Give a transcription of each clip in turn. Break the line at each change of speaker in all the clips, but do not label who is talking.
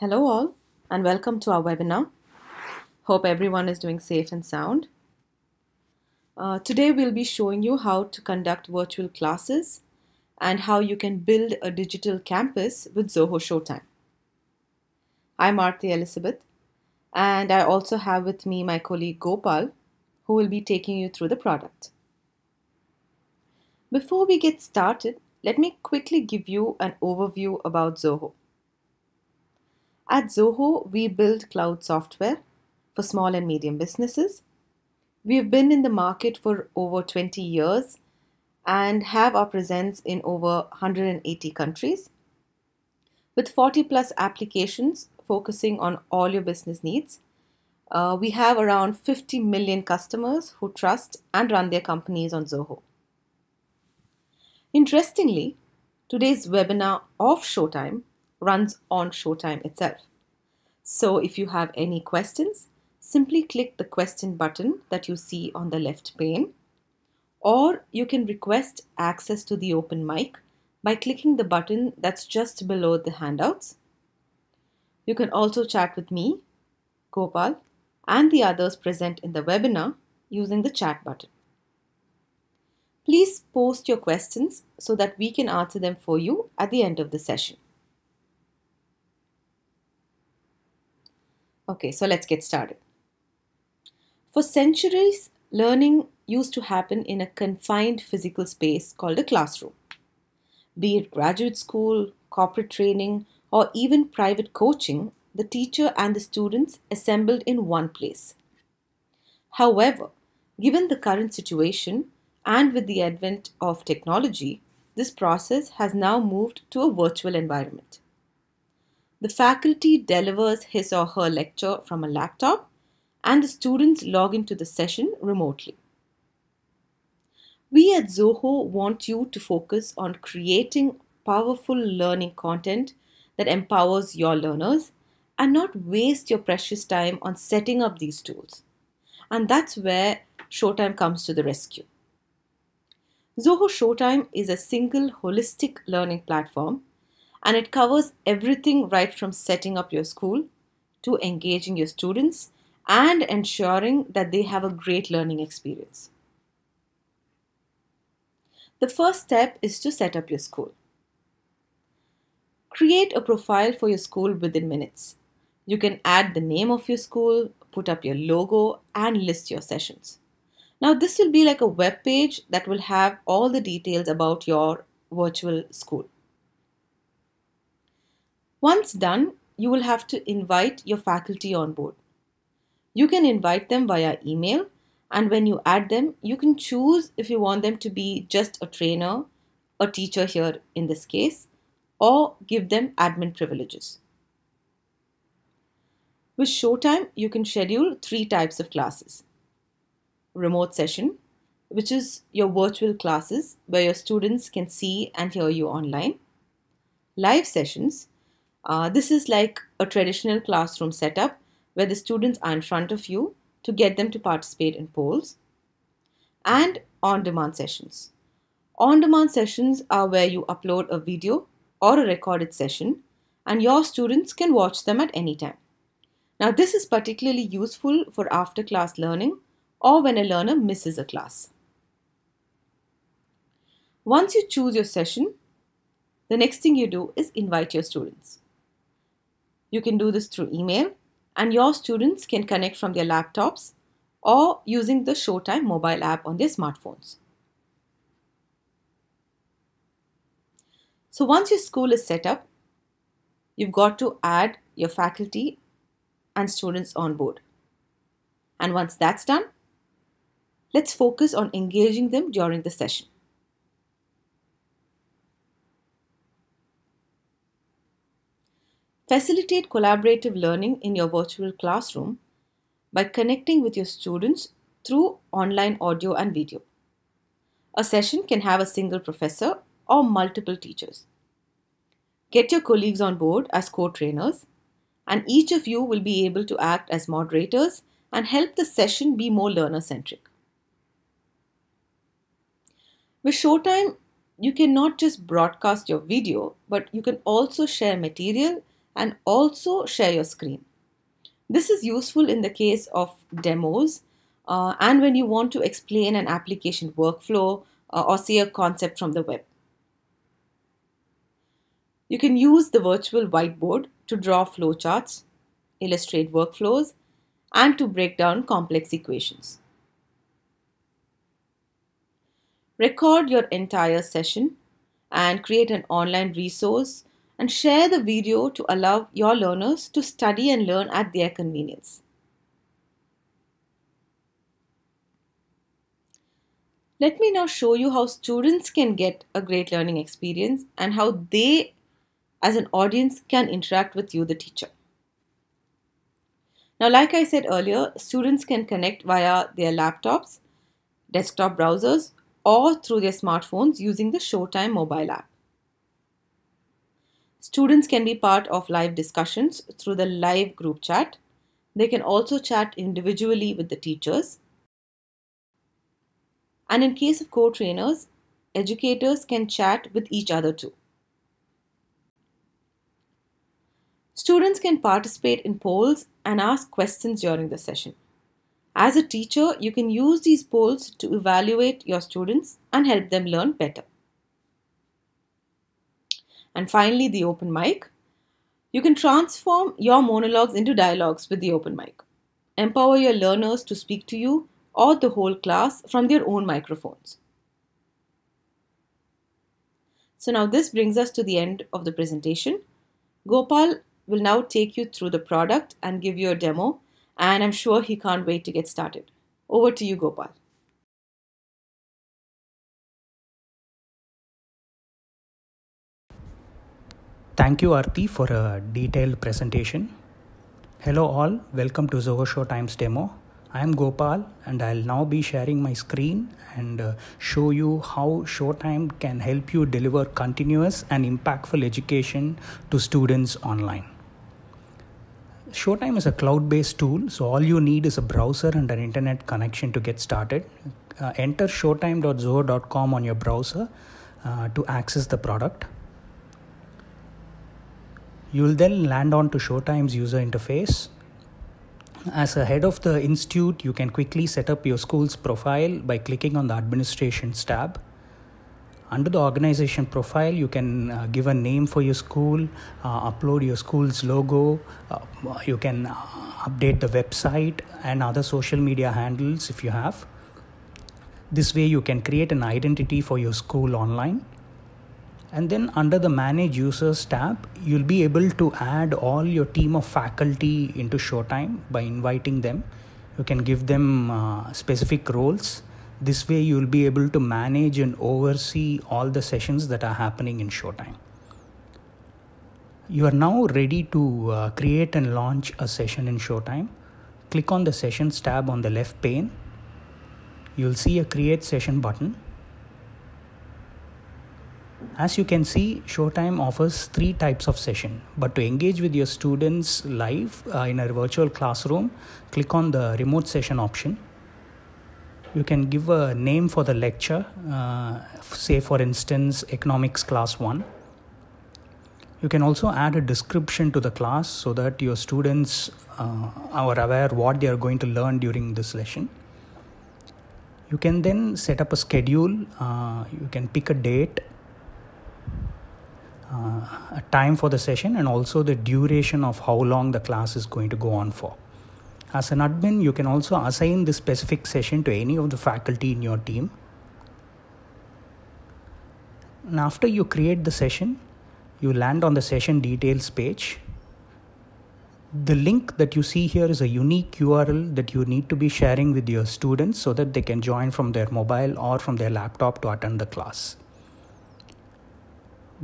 Hello all and welcome to our webinar. Hope everyone is doing safe and sound. Uh, today we'll be showing you how to conduct virtual classes and how you can build a digital campus with Zoho Showtime. I'm Arthi Elizabeth and I also have with me my colleague Gopal who will be taking you through the product. Before we get started, let me quickly give you an overview about Zoho. At Zoho, we build cloud software for small and medium businesses. We've been in the market for over 20 years and have our presence in over 180 countries with 40 plus applications focusing on all your business needs. Uh, we have around 50 million customers who trust and run their companies on Zoho. Interestingly, today's webinar of Showtime runs on Showtime itself. So if you have any questions, simply click the question button that you see on the left pane or you can request access to the open mic by clicking the button that's just below the handouts. You can also chat with me, Gopal and the others present in the webinar using the chat button. Please post your questions so that we can answer them for you at the end of the session. Okay, so let's get started. For centuries, learning used to happen in a confined physical space called a classroom. Be it graduate school, corporate training, or even private coaching, the teacher and the students assembled in one place. However, given the current situation and with the advent of technology, this process has now moved to a virtual environment. The faculty delivers his or her lecture from a laptop and the students log into the session remotely. We at Zoho want you to focus on creating powerful learning content that empowers your learners and not waste your precious time on setting up these tools. And that's where Showtime comes to the rescue. Zoho Showtime is a single holistic learning platform and it covers everything right from setting up your school to engaging your students and ensuring that they have a great learning experience. The first step is to set up your school. Create a profile for your school within minutes. You can add the name of your school, put up your logo, and list your sessions. Now, this will be like a web page that will have all the details about your virtual school. Once done, you will have to invite your faculty on board. You can invite them via email, and when you add them, you can choose if you want them to be just a trainer, a teacher here in this case, or give them admin privileges. With Showtime, you can schedule three types of classes. Remote session, which is your virtual classes where your students can see and hear you online. Live sessions, uh, this is like a traditional classroom setup where the students are in front of you to get them to participate in polls and on-demand sessions. On-demand sessions are where you upload a video or a recorded session and your students can watch them at any time. Now this is particularly useful for after class learning or when a learner misses a class. Once you choose your session, the next thing you do is invite your students. You can do this through email and your students can connect from their laptops or using the Showtime mobile app on their smartphones. So once your school is set up, you've got to add your faculty and students on board. And once that's done, let's focus on engaging them during the session. Facilitate collaborative learning in your virtual classroom by connecting with your students through online audio and video. A session can have a single professor or multiple teachers. Get your colleagues on board as co-trainers and each of you will be able to act as moderators and help the session be more learner-centric. With Showtime, you can not just broadcast your video, but you can also share material and also share your screen. This is useful in the case of demos uh, and when you want to explain an application workflow uh, or see a concept from the web. You can use the virtual whiteboard to draw flowcharts, illustrate workflows, and to break down complex equations. Record your entire session and create an online resource and share the video to allow your learners to study and learn at their convenience. Let me now show you how students can get a great learning experience and how they as an audience can interact with you, the teacher. Now, like I said earlier, students can connect via their laptops, desktop browsers, or through their smartphones using the Showtime mobile app. Students can be part of live discussions through the live group chat. They can also chat individually with the teachers. And in case of co-trainers, educators can chat with each other too. Students can participate in polls and ask questions during the session. As a teacher, you can use these polls to evaluate your students and help them learn better and finally the open mic, you can transform your monologues into dialogues with the open mic. Empower your learners to speak to you or the whole class from their own microphones. So now this brings us to the end of the presentation. Gopal will now take you through the product and give you a demo and I'm sure he can't wait to get started. Over to you Gopal.
Thank you, Arti, for a detailed presentation. Hello, all. Welcome to Zoho Show Times demo. I am Gopal, and I'll now be sharing my screen and uh, show you how Showtime can help you deliver continuous and impactful education to students online. Showtime is a cloud based tool, so all you need is a browser and an internet connection to get started. Uh, enter showtime.zoho.com on your browser uh, to access the product. You will then land on to Showtime's user interface. As a head of the institute, you can quickly set up your school's profile by clicking on the administrations tab. Under the organization profile, you can uh, give a name for your school, uh, upload your school's logo, uh, uh you can uh, update the website and other social media handles if you have. This way, you can create an identity for your school online and then under the manage users tab you'll be able to add all your team of faculty into showtime by inviting them you can give them uh, specific roles this way you'll be able to manage and oversee all the sessions that are happening in showtime you are now ready to uh, create and launch a session in showtime click on the sessions tab on the left pane you'll see a create session button as you can see, Showtime offers three types of session. But to engage with your students live uh, in a virtual classroom, click on the remote session option. You can give a name for the lecture, uh, say for instance, economics class 1. You can also add a description to the class so that your students uh, are aware what they are going to learn during this session you can then set up a schedule uh, you can pick a date uh, a time for the session and also the duration of how long the class is going to go on for. As an admin, you can also assign this specific session to any of the faculty in your team. And after you create the session, you land on the session details page. The link that you see here is a unique URL that you need to be sharing with your students so that they can join from their mobile or from their laptop to attend the class.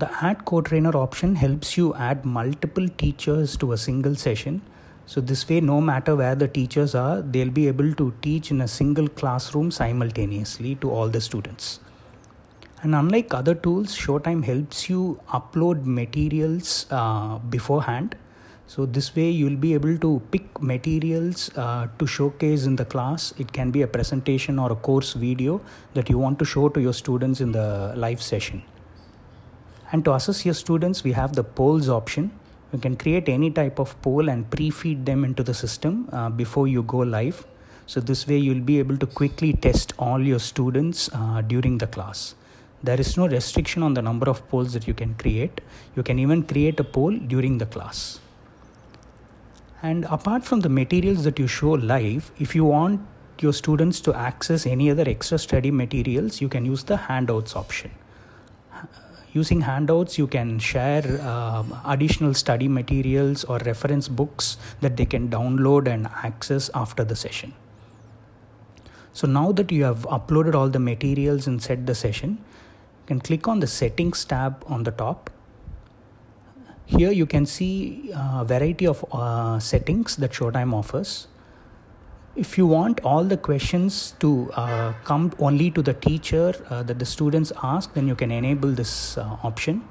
The add co-trainer option helps you add multiple teachers to a single session. So this way, no matter where the teachers are, they'll be able to teach in a single classroom simultaneously to all the students. And unlike other tools, Showtime helps you upload materials uh, beforehand. So this way, you'll be able to pick materials uh, to showcase in the class. It can be a presentation or a course video that you want to show to your students in the live session. And to assess your students, we have the polls option. You can create any type of poll and pre-feed them into the system uh, before you go live. So this way you'll be able to quickly test all your students uh, during the class. There is no restriction on the number of polls that you can create. You can even create a poll during the class. And apart from the materials that you show live, if you want your students to access any other extra study materials, you can use the handouts option using handouts you can share um, additional study materials or reference books that they can download and access after the session so now that you have uploaded all the materials and set the session you can click on the settings tab on the top here you can see a variety of uh, settings that showtime offers if you want all the questions to uh, come only to the teacher uh, that the students ask then you can enable this uh, option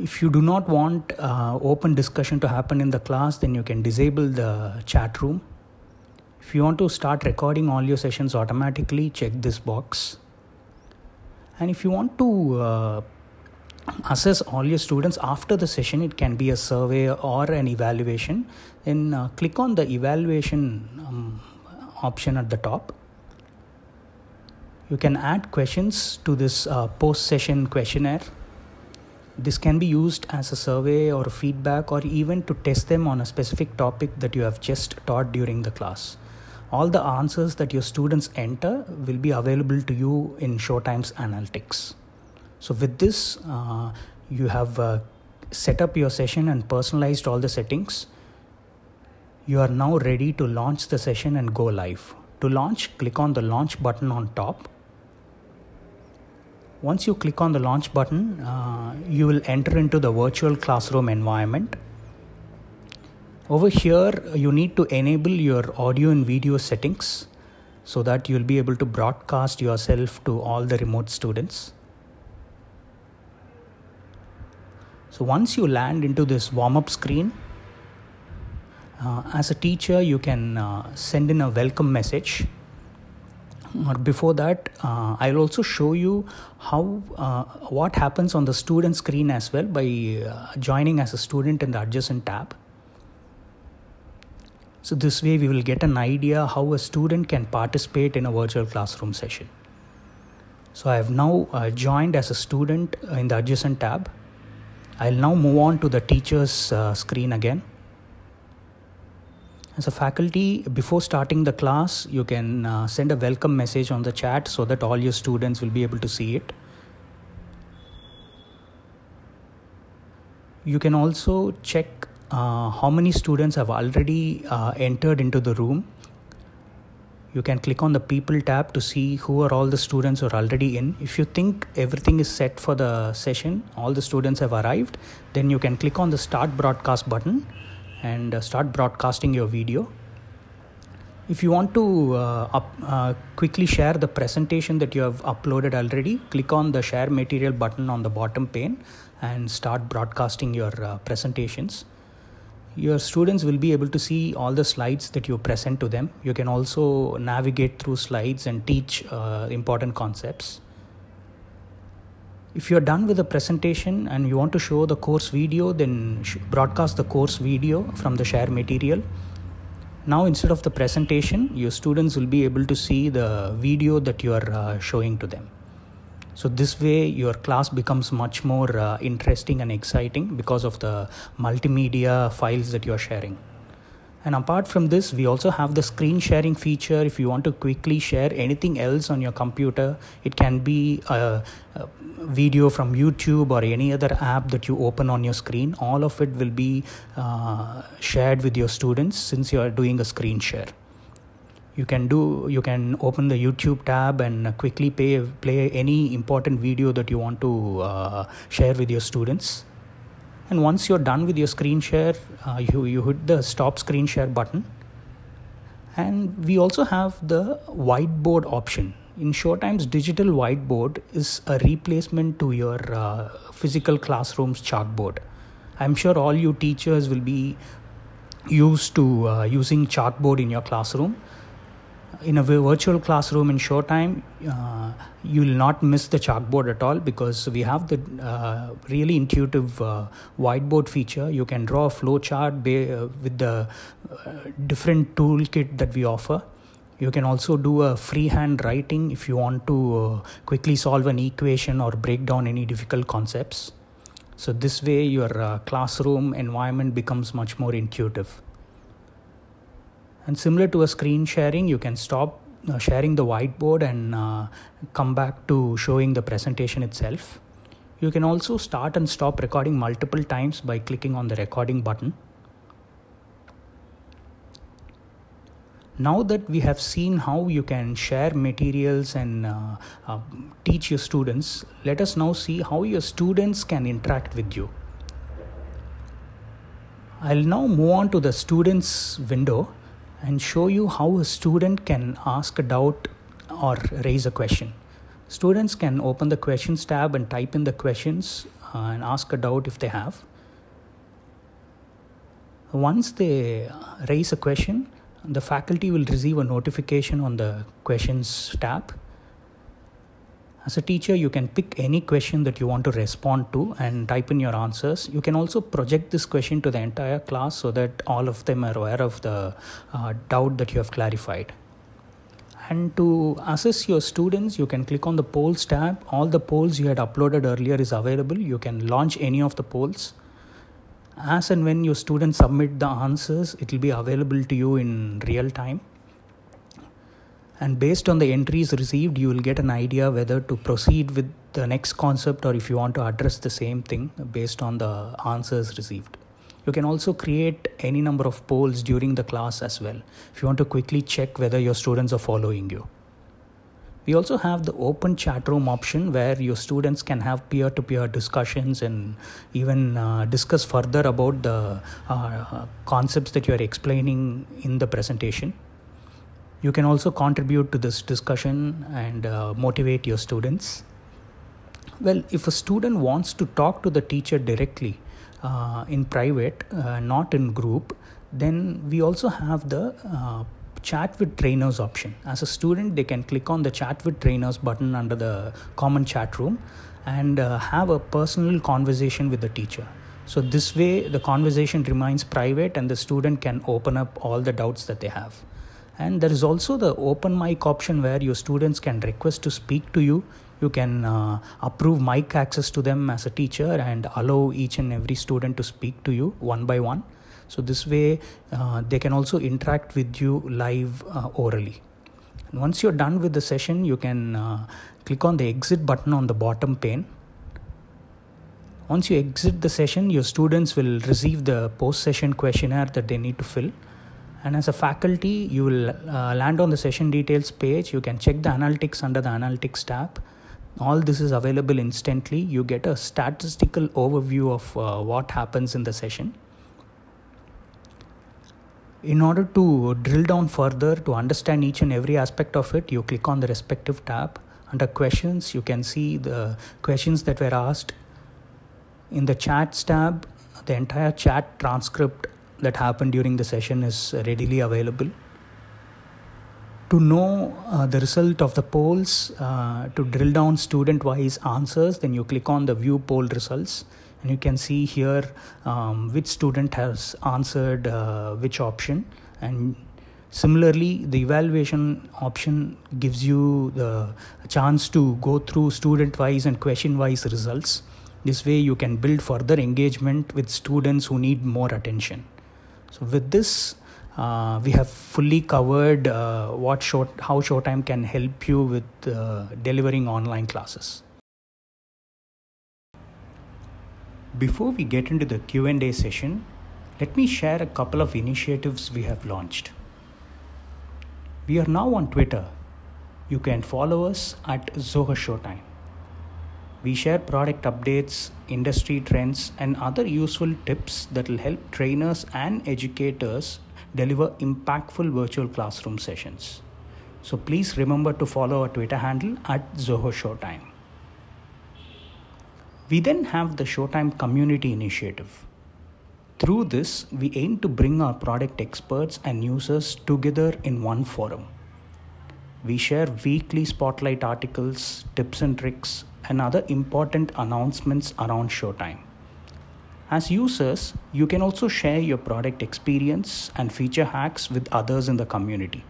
if you do not want uh, open discussion to happen in the class then you can disable the chat room if you want to start recording all your sessions automatically check this box and if you want to uh, assess all your students after the session it can be a survey or an evaluation then uh, click on the evaluation um, option at the top you can add questions to this uh, post session questionnaire this can be used as a survey or feedback or even to test them on a specific topic that you have just taught during the class all the answers that your students enter will be available to you in showtime's analytics so with this, uh, you have uh, set up your session and personalized all the settings. You are now ready to launch the session and go live. To launch, click on the launch button on top. Once you click on the launch button, uh, you will enter into the virtual classroom environment. Over here, you need to enable your audio and video settings so that you'll be able to broadcast yourself to all the remote students. So once you land into this warm up screen, uh, as a teacher, you can uh, send in a welcome message. But before that, uh, I'll also show you how uh, what happens on the student screen as well by uh, joining as a student in the adjacent tab. So this way, we will get an idea how a student can participate in a virtual classroom session. So I have now uh, joined as a student in the adjacent tab. I'll now move on to the teacher's uh, screen again. As a faculty, before starting the class, you can uh, send a welcome message on the chat so that all your students will be able to see it. You can also check uh, how many students have already uh, entered into the room you can click on the people tab to see who are all the students are already in if you think everything is set for the session all the students have arrived then you can click on the start broadcast button and uh, start broadcasting your video if you want to uh, up, uh, quickly share the presentation that you have uploaded already click on the share material button on the bottom pane and start broadcasting your uh, presentations your students will be able to see all the slides that you present to them. You can also navigate through slides and teach uh, important concepts. If you're done with the presentation and you want to show the course video, then broadcast the course video from the share material. Now, instead of the presentation, your students will be able to see the video that you are uh, showing to them so this way your class becomes much more uh, interesting and exciting because of the multimedia files that you are sharing and apart from this we also have the screen sharing feature if you want to quickly share anything else on your computer it can be a, uh, a uh, video from youtube or any other app that you open on your screen all of it will be uh, shared with your students since you are doing a screen share you can do you can open the youtube tab and quickly pay, play any important video that you want to uh, share with your students and once you're done with your screen share uh, you, you hit the stop screen share button and we also have the whiteboard option in showtime's digital whiteboard is a replacement to your uh, physical classroom's chalkboard i'm sure all you teachers will be used to uh, using chalkboard in your classroom in a virtual classroom in Showtime, uh, you'll not miss the chalkboard at all because we have the uh, really intuitive uh, whiteboard feature. You can draw a flowchart ba- uh, with the uh, different toolkit that we offer. You can also do a freehand writing if you want to uh, quickly solve an equation or break down any difficult concepts. So, this way, your classroom environment becomes much more intuitive and similar to a screen sharing you can stop uh, sharing the whiteboard and uh, come back to showing the presentation itself. You can also start and stop recording multiple times by clicking on the recording button. Now that we have seen how you can share materials and uh, uh, teach your students, let us now see how your students can interact with you. I'll now move on to the students window and show you how a student can ask a doubt or raise a question. Students can open the questions tab and type in the questions uh, and ask a doubt if they have. Once they raise a question, the faculty will receive a notification on the questions tab as a teacher, you can pick any question that you want to respond to and type in your answers. You can also project this question to the entire class so that all of them are aware of the uh, doubt that you have clarified. And to assess your students, you can click on the polls tab. All the polls you had uploaded earlier is available. You can launch any of the polls. As and when your students submit the answers, it will be available to you in real time and based on the entries received you will get an idea whether to proceed with the next concept or if you want to address the same thing based on the answers received you can also create any number of polls during the class as well if you want to quickly check whether your students are following you we also have the open chat room option where your students can have peer to peer discussions and even uh, discuss further about the uh, concepts that you are explaining in the presentation you can also contribute to this discussion and uh, motivate your students. Well, if a student wants to talk to the teacher directly uh, in private, uh, not in group, then we also have the uh, chat with trainers option. As a student, they can click on the chat with trainers button under the common chat room and uh, have a personal conversation with the teacher. So, this way, the conversation remains private and the student can open up all the doubts that they have and there is also the open mic option where your students can request to speak to you you can uh, approve mic access to them as a teacher and allow each and every student to speak to you one by one so this way uh, they can also interact with you live uh, orally and once you're done with the session you can uh, click on the exit button on the bottom pane once you exit the session your students will receive the post session questionnaire that they need to fill and as a faculty you will uh, land on the session details page you can check the analytics under the analytics tab all this is available instantly you get a statistical overview of uh, what happens in the session in order to drill down further to understand each and every aspect of it you click on the respective tab under questions you can see the questions that were asked in the chats tab the entire chat transcript that happened during the session is readily available. To know uh, the result of the polls, uh, to drill down student wise answers, then you click on the view poll results and you can see here um, which student has answered uh, which option. And similarly, the evaluation option gives you the chance to go through student wise and question wise results. This way, you can build further engagement with students who need more attention. So with this, uh, we have fully covered uh, what short, how Showtime can help you with uh, delivering online classes. Before we get into the Q&A session, let me share a couple of initiatives we have launched. We are now on Twitter. You can follow us at Zoha Showtime. We share product updates, industry trends, and other useful tips that will help trainers and educators deliver impactful virtual classroom sessions. So please remember to follow our Twitter handle at Zoho Showtime. We then have the Showtime Community Initiative. Through this, we aim to bring our product experts and users together in one forum. We share weekly spotlight articles, tips and tricks, and other important announcements around showtime. As users, you can also share your product experience and feature hacks with others in the community.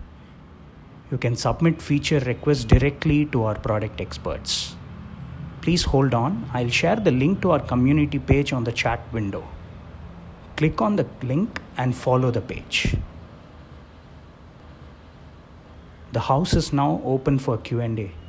You can submit feature requests directly to our product experts. Please hold on, I'll share the link to our community page on the chat window. Click on the link and follow the page. The house is now open for Q&A.